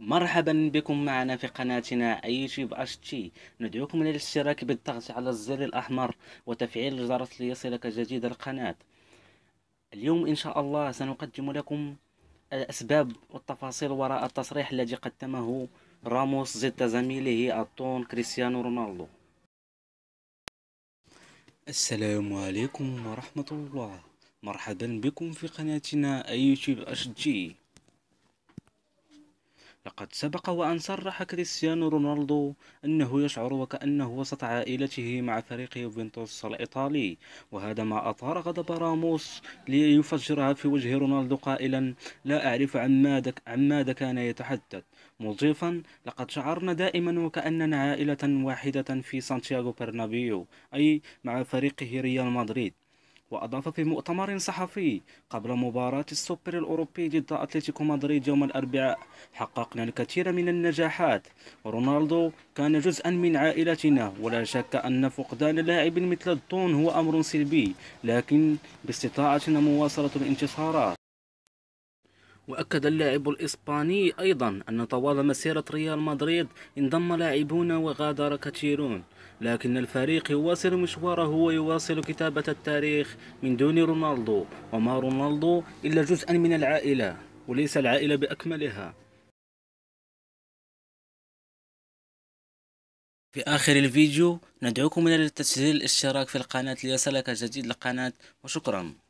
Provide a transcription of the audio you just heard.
مرحبا بكم معنا في قناتنا يوتيوب اش تي ندعوكم للاشتراك بالضغط على الزر الاحمر وتفعيل الجرس ليصلك جديد القناة اليوم ان شاء الله سنقدم لكم الاسباب والتفاصيل وراء التصريح الذي قدمه راموس ضد زميله الطون كريستيانو رونالدو السلام عليكم ورحمة الله مرحبا بكم في قناتنا يوتيوب اش تي لقد سبق وأن صرح كريستيانو رونالدو أنه يشعر وكأنه وسط عائلته مع فريق يوفنتوس الإيطالي وهذا ما أثار غضب راموس ليفجرها في وجه رونالدو قائلا لا أعرف عن ماذا عن ماذا كان يتحدث مضيفا لقد شعرنا دائما وكأننا عائلة واحدة في سانتياغو برنابيو أي مع فريقه ريال مدريد وأضاف في مؤتمر صحفي قبل مباراة السوبر الأوروبي ضد أتلتيكو مدريد يوم الأربعاء حققنا الكثير من النجاحات ورونالدو كان جزءا من عائلتنا ولا شك أن فقدان لاعب مثل الطون هو أمر سلبي لكن باستطاعتنا مواصلة الانتصارات وأكد اللاعب الإسباني أيضا أن طوال مسيرة ريال مدريد انضم لاعبون وغادر كثيرون لكن الفريق يواصل مشواره ويواصل كتابة التاريخ من دون رونالدو وما رونالدو إلا جزءا من العائلة وليس العائلة بأكملها في آخر الفيديو ندعوكم إلى التسجيل الاشتراك في القناة ليصلك جديد القناة وشكرا